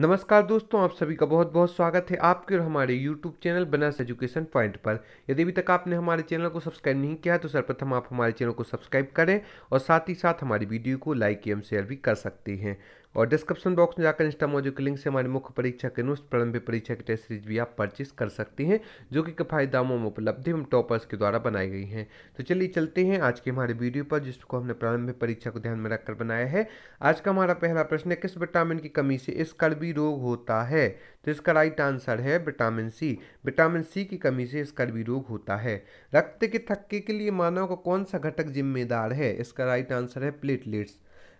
नमस्कार दोस्तों आप सभी का बहुत बहुत स्वागत है आपके और हमारे YouTube channel Banas education point पर यदि अभी तक आपने हमारे चैनल को सब्सक्राइब नहीं किया है तो सर्वप्रथम आप हमारे चैनल को सब्सक्राइब करें और साथ ही साथ हमारी वीडियो को लाइक एवं शेयर भी कर सकते हैं और डिस्क्रिप्शन बॉक्स में जाकर इंस्टा मौजूद के लिंक से हमारी मुख्य परीक्षा के अनुष्ठ प्रारंभिक परीक्षा की टेस्ट सीरीज भी आप परचेस कर सकती हैं जो कि किफायती दामों में उपलब्ध एवं टॉपर्स के द्वारा बनाई गई हैं तो चलिए चलते हैं आज के हमारे वीडियो पर जिसको हमने प्रारंभिक परीक्षा को ध्यान में रखकर बनाया है आज का हमारा पहला प्रश्न है किस विटामिन की कमी से स्कर्वी रोग होता है तो इसका राइट आंसर है विटामिन सी विटामिन सी की कमी से स्कर्वी रोग होता है रक्त के थक्के के लिए मानव का कौन सा घटक जिम्मेदार है इसका राइट आंसर है प्लेटलेट्स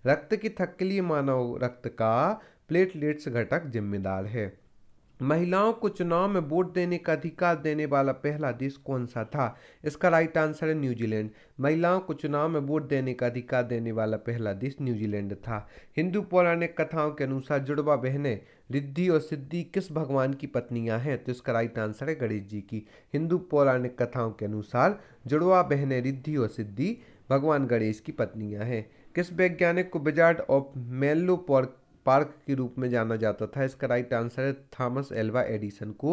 रक्त की लिए मानव रक्त का प्लेटलेट्स घटक जिम्मेदार है महिलाओं को चुनाव में वोट देने का अधिकार देने वाला पहला देश कौन सा था इसका राइट आंसर है न्यूजीलैंड महिलाओं को चुनाव में वोट देने का अधिकार देने वाला पहला देश न्यूजीलैंड था हिंदू पौराणिक कथाओं के अनुसार जुड़वा बहनें रिद्धि और सिद्धि किस भगवान की पत्नियां हैं तो इसका राइट आंसर है गणेश जी की हिंदू पौराणिक कथाओं के अनुसार जुड़वा बहनें रिद्धि और सिद्धि भगवान गणेश की पत्नियां हैं किस वैज्ञानिक को बिजार्ड ऑफ मेल्लो पार्क के रूप में जाना जाता था इसका राइट आंसर है थॉमस एल्वा एडिसन को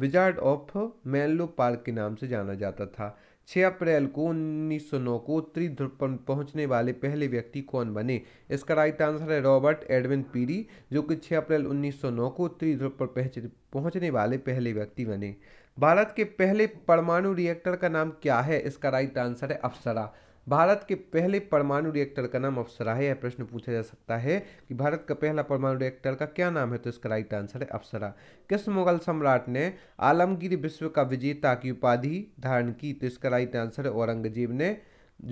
विजार्ड ऑफ मेल्लो पार्क के नाम से जाना जाता था 6 अप्रैल को 1909 को उत्तरी ध्रुव पर पहुंचने वाले पहले व्यक्ति कौन बने इसका राइट आंसर है रॉबर्ट एडविन पीरी जो कि 6 अप्रैल 1909 को उत्तरी ध्रुव पर पहुंचने वाले पहले व्यक्ति बने भारत के पहले परमाणु रिएक्टर का नाम क्या है इसका राइट आंसर है अप्सरा भारत के पहले परमाणु रिएक्टर का नाम अप्सरा है यह प्रश्न पूछा जा सकता है कि भारत का पहला परमाणु रिएक्टर का क्या नाम है तो इसका राइट आंसर है अप्सरा किस मुगल सम्राट ने आलमगीर विश्व का विजेता की उपाधि धारण की तो इसका राइट आंसर है औरंगजेब ने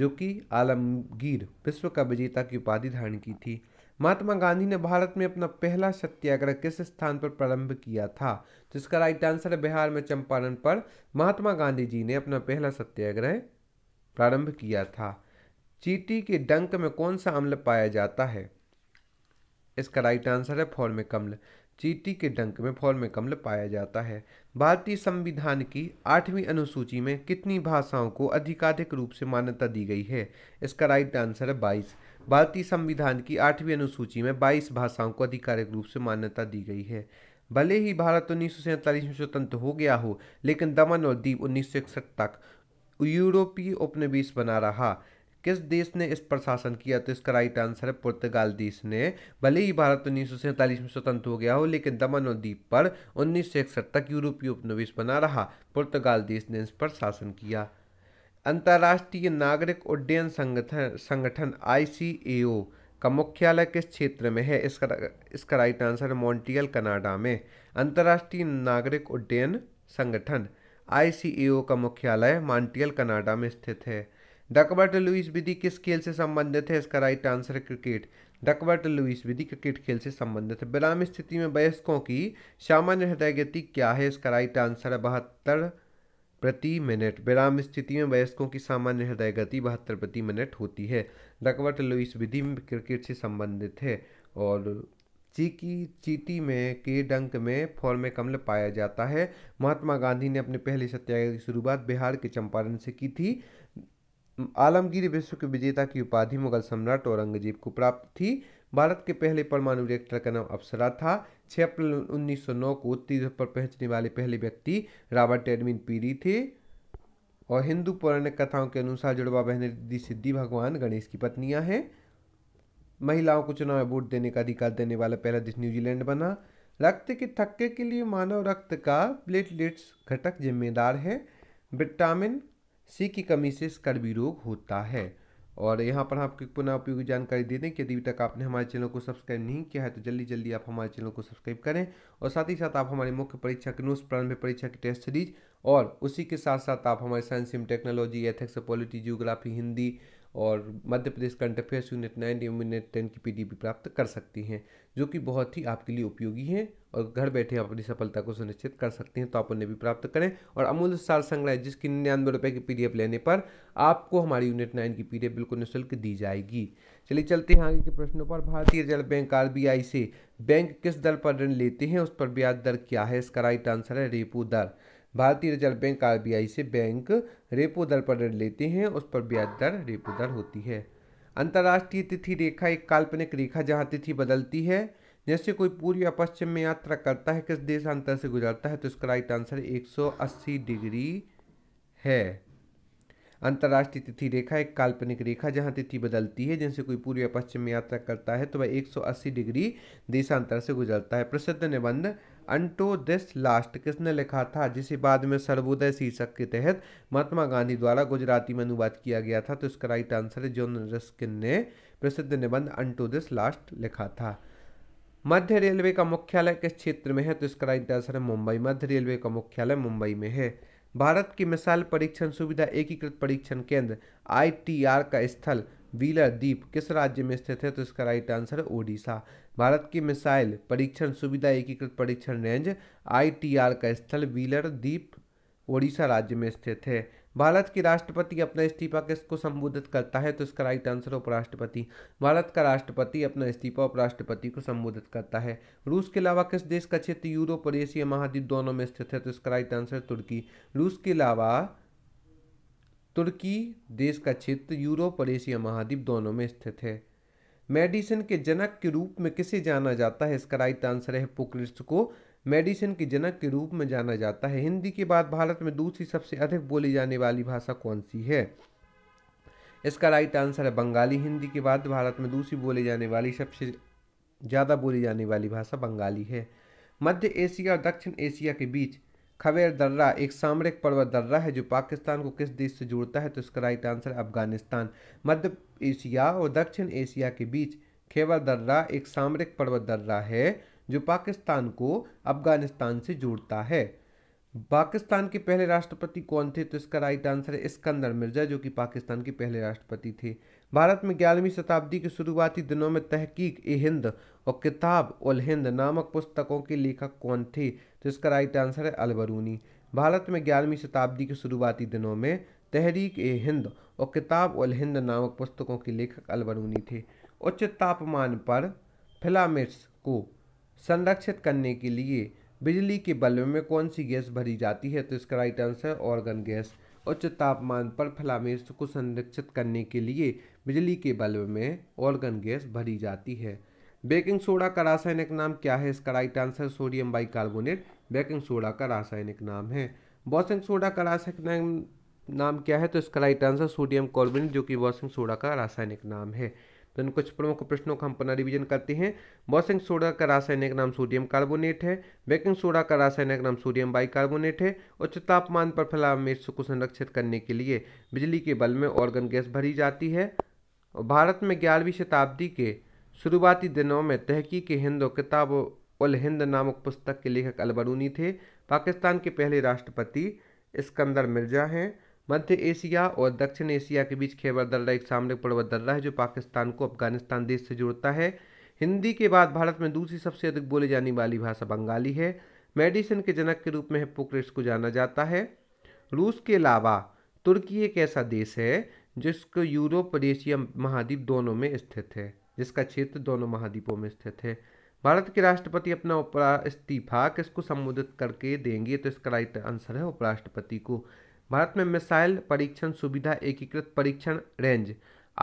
जो कि आलमगीर विश्व का विजेता की उपाधि धारण की थी महात्मा गांधी ने भारत में अपना पहला सत्याग्रह किस स्थान पर प्रारंभ किया था तो इसका राइट आंसर है बिहार में चंपारण पर महात्मा गांधी जी ने अपना पहला सत्याग्रह प्रारंभ किया था चीटी के डंक में कौन सा अम्ल पाया जाता है इसका राइट आंसर है फॉर्मिक अम्ल चीटी के डंक में फॉर्मिक अम्ल पाया जाता है भारतीय संविधान की आठवीं अनुसूची में कितनी भाषाओं को अधिकाधिक रूप से मान्यता दी गई है इसका राइट आंसर है बाईस भारतीय संविधान की आठवीं अनुसूची में बाईस भाषाओं को आधिकारिक रूप से मान्यता दी गई है भले ही भारत उन्नीस में स्वतंत्र हो गया हो लेकिन दमन और दीप उन्नीस तक यूरोपीय उपनिवेश बना रहा किस देश ने इस पर शासन किया तो इसका राइट आंसर है पुर्तगाल देश ने भले ही भारत उन्नीस सौ सैंतालीस में स्वतंत्र हो गया हो लेकिन दमन और द्वीप पर उन्नीस सौ इकसठ तक यूरोपीय उपनिवेश बना रहा पुर्तगाल देश ने इस पर शासन किया अंतर्राष्ट्रीय नागरिक उड्डयन संगठन संगठन आई का मुख्यालय किस क्षेत्र में है इसका इसका राइट आंसर है मॉन्ट्रियल कनाडा में अंतर्राष्ट्रीय नागरिक उड्डयन संगठन आईसीईओ का मुख्यालय मॉन्टियल कनाडा में स्थित है डकबर्ट लुइस विधि किस खेल से संबंधित है इसका right answer cricket Duckworth Lewis विधि क्रिकेट खेल से संबंधित है विराम स्थिति में वयस्कों की सामान्य हृदय गति क्या है इसका राइट आंसर है बहत्तर प्रति मिनट विराम स्थिति में वयस्कों की सामान्य हृदय गति बहत्तर प्रति मिनट होती है डकवर्ट लुइस विधि क्रिकेट से संबंधित है और चीकी चीटी में के डंक में फॉर्म में कमल पाया जाता है महात्मा गांधी ने अपने पहले सत्याग्रह की शुरुआत बिहार के चंपारण से की थी आलमगीर विश्व के विजेता की उपाधि मुगल सम्राट औरंगजेब को प्राप्त थी भारत के पहले परमाणु रिएक्टर का नाम अप्सरा था 6 अप्रैल 1909 को तीर्थ पर पहुंचने वाले पहले व्यक्ति रॉबर्ट एडमिन पीरी थे और हिंदू पौराणिक कथाओं के अनुसार जुड़वा बहन दी सिद्धि भगवान गणेश की पत्नियां हैं महिलाओं को चुनाव में वोट देने का अधिकार देने वाला पहला देश न्यूजीलैंड बना रक्त के थक्के के लिए मानव रक्त का प्लेटलेट्स घटक जिम्मेदार है विटामिन सी की कमी से स्कर्वी रोग होता है और यहाँ पर आपको पुनः उपयोगी जानकारी दे दें कि यदि तक आपने हमारे चैनल को सब्सक्राइब नहीं किया है तो जल्दी जल्दी आप हमारे चैनल को सब्सक्राइब करें और साथ ही साथ आप हमारे मुख्य परीक्षा के नोट्स प्रारंभिक परीक्षा की टेस्ट सीरीज और उसी के साथ साथ आप हमारे science and technology ethics polity geography Hindi और Madhya Pradesh current affairs unit nine एवं यूनिट टेन की पी प्राप्त कर सकती हैं जो कि बहुत ही आपके लिए उपयोगी है और घर बैठे आप अपनी सफलता को सुनिश्चित कर सकते हैं तो आप उन्हें भी प्राप्त करें और अमूल्य सार संग्रह जिसकी निन्यानवे रुपये की पी लेने पर आपको हमारी यूनिट नाइन की पी बिल्कुल निःशुल्क दी जाएगी चलिए चलते हैं आगे के प्रश्नों पर भारतीय रिजर्व बैंक आर से बैंक किस दर पर ऋण लेते हैं उस पर ब्याज दर क्या है इसका राइट आंसर है रेपो दर भारतीय रिजर्व बैंक आरबीआई से बैंक रेपो दर पर ऋण लेते हैं उस पर ब्याज दर रेपो दर होती है अंतर्राष्ट्रीय तिथि रेखा एक काल्पनिक रेखा जहाँ तिथि बदलती है जैसे कोई पूर्व या पश्चिम में यात्रा करता है किस देशांतर से गुजरता है तो इसका राइट आंसर 180 डिग्री है अंतर्राष्ट्रीय तिथि रेखा एक काल्पनिक रेखा जहाँ तिथि बदलती है जैसे कोई पूर्व या पश्चिम में यात्रा करता है तो वह 180 डिग्री देशांतर से गुजरता है प्रसिद्ध निबंध अंटू दिस लास्ट किसने लिखा था जिसे बाद में सर्वोदय शीर्षक के तहत महात्मा गांधी द्वारा गुजराती में अनुवाद किया गया था तो इसका राइट आंसर है जोन रस्किन ने प्रसिद्ध निबंध अंटू दिस लास्ट लिखा था मध्य रेलवे का मुख्यालय किस क्षेत्र में है तो इसका राइट आंसर है मुंबई मध्य रेलवे का मुख्यालय मुंबई में है भारत की मिसाल परीक्षण सुविधा एकीकृत परीक्षण केंद्र आई का स्थल व्हीलर द्वीप किस राज्य में स्थित है तो इसका राइट आंसर है ओडिशा भारत की मिसाइल परीक्षण सुविधा एकीकृत परीक्षण रेंज आईटीआर का स्थल व्हीलर द्वीप ओडिशा राज्य में स्थित है भारत की राष्ट्रपति अपना इस्तीफा किसको संबोधित करता है तो इसका राइट आंसर उपराष्ट्रपति भारत का राष्ट्रपति अपना इस्तीफा उपराष्ट्रपति को संबोधित करता है रूस के अलावा किस देश का क्षेत्र यूरोप और एशिया महाद्वीप दोनों में स्थित है तो इसका राइट आंसर तुर्की रूस के अलावा तुर्की देश का क्षेत्र यूरोप और एशिया महाद्वीप दोनों में स्थित है मेडिसिन के जनक के रूप में किसे जाना जाता है इसका राइट आंसर है हिपोक्रेट्स को मेडिसिन के जनक के रूप में जाना जाता है हिंदी के बाद भारत में दूसरी सबसे अधिक बोली जाने वाली भाषा कौन सी है इसका राइट आंसर है बंगाली हिंदी के बाद भारत में दूसरी बोली जाने वाली सबसे ज़्यादा बोली जाने वाली भाषा बंगाली है मध्य एशिया और दक्षिण एशिया के बीच खबेर दर्रा एक सामरिक पर्वत दर्रा है जो पाकिस्तान को किस देश से जोड़ता है तो इसका राइट आंसर अफगानिस्तान मध्य एशिया और दक्षिण एशिया के बीच खेवर दर्रा एक सामरिक पर्वत दर्रा है जो पाकिस्तान को अफगानिस्तान से जोड़ता है पाकिस्तान के पहले राष्ट्रपति कौन थे तो इसका राइट आंसर है इस्कंदर मिर्जा जो कि पाकिस्तान के पहले राष्ट्रपति थे भारत में ग्यारहवीं शताब्दी के शुरुआती दिनों में तहकीक ए हिंद और किताब उल हिंद नामक पुस्तकों के लेखक कौन थे तो इसका राइट आंसर है अलबरूनी भारत में ग्यारहवीं शताब्दी के शुरुआती दिनों में तहरीक ए हिंद और किताब उल हिंद नामक पुस्तकों के लेखक अलबरूनी थे उच्च तापमान पर फिलामिट्स को संरक्षित करने के लिए बिजली के बल्ब में कौन सी गैस भरी जाती है तो इसका राइट आंसर ऑर्गन गैस उच्च तापमान पर फलामेश को संरक्षित करने के लिए बिजली के बल्ब में ऑर्गन गैस भरी जाती है बेकिंग सोडा का रासायनिक नाम क्या है इसका right answer sodium bicarbonate baking soda का रासायनिक नाम है वॉशिंग सोडा का रासायनिक नाम क्या है तो इसका राइट आंसर सोडियम कार्बोनेट जो कि वॉशिंग सोडा का रासायनिक नाम है तो इन कुछ प्रमुख प्रश्नों का हम पुनः करते हैं वॉशिंग सोडा का रासायनिक नाम सोडियम कार्बोनेट है बेकिंग सोडा का रासायनिक नाम सोडियम बाइकार्बोनेट है उच्च तापमान पर फलामेश को संरक्षित करने के लिए बिजली के बल में ऑर्गन गैस भरी जाती है भारत में ग्यारहवीं शताब्दी के शुरुआती दिनों में तहकीक हिंदो किताब उल हिंद नामक पुस्तक के लेखक अलबरूनी थे पाकिस्तान के पहले राष्ट्रपति स्कंदर मिर्जा हैं मध्य एशिया और दक्षिण एशिया के बीच खेबर दर्रा एक सामरिक पर्वत दर्रा है जो पाकिस्तान को अफगानिस्तान देश से जोड़ता है हिंदी के बाद भारत में दूसरी सबसे अधिक बोली जाने वाली भाषा बंगाली है मेडिसिन के जनक के रूप में हिप्पोक्रेट्स को जाना जाता है रूस के अलावा तुर्की एक ऐसा देश है जिसको यूरोप और एशिया महाद्वीप दोनों में स्थित है जिसका क्षेत्र दोनों महाद्वीपों में स्थित है भारत के राष्ट्रपति अपना उपरा इस्तीफा किसको संबोधित करके देंगे तो इसका राइट आंसर है उपराष्ट्रपति को भारत में मिसाइल परीक्षण सुविधा एकीकृत परीक्षण रेंज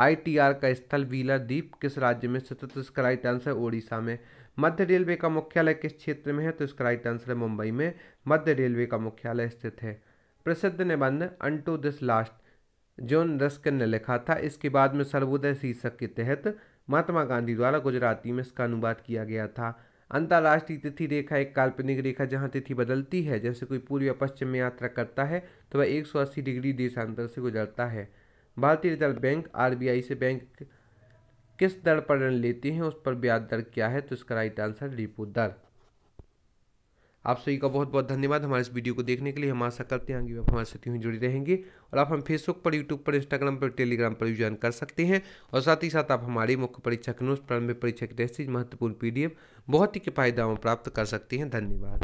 आई का स्थल वीलर द्वीप किस राज्य में स्थित तो इसका राइट आंसर ओडिशा में मध्य रेलवे का मुख्यालय किस क्षेत्र में है तो इसका राइट आंसर है मुंबई में मध्य रेलवे का मुख्यालय स्थित है प्रसिद्ध निबंध unto this last John Ruskin ने लिखा था इसके बाद में सर्वोदय शीर्षक के तहत महात्मा गांधी द्वारा गुजराती में इसका अनुवाद किया गया था अंतर्राष्ट्रीय तिथि रेखा एक काल्पनिक रेखा जहाँ तिथि बदलती है जैसे कोई पूर्व या पश्चिम में यात्रा करता है तो वह एक डिग्री देशांतर से गुजरता है भारतीय रिजर्व बैंक आर से बैंक किस दर पर ऋण लेते हैं उस पर ब्याज दर क्या है तो इसका राइट आंसर रिपो दर आप सभी का बहुत बहुत धन्यवाद हमारे इस वीडियो को देखने के लिए हम आशा करते हैं आगे आप हमारे साथ यूँ जुड़े रहेंगे और आप हम फेसबुक पर यूट्यूब पर इंस्टाग्राम पर टेलीग्राम पर ज्वाइन कर सकते हैं और साथ ही साथ आप हमारी मुख्य परीक्षा के नोट प्रारंभिक परीक्षा की टेस्ट महत्वपूर्ण पी बहुत ही किफायदा प्राप्त कर सकते हैं धन्यवाद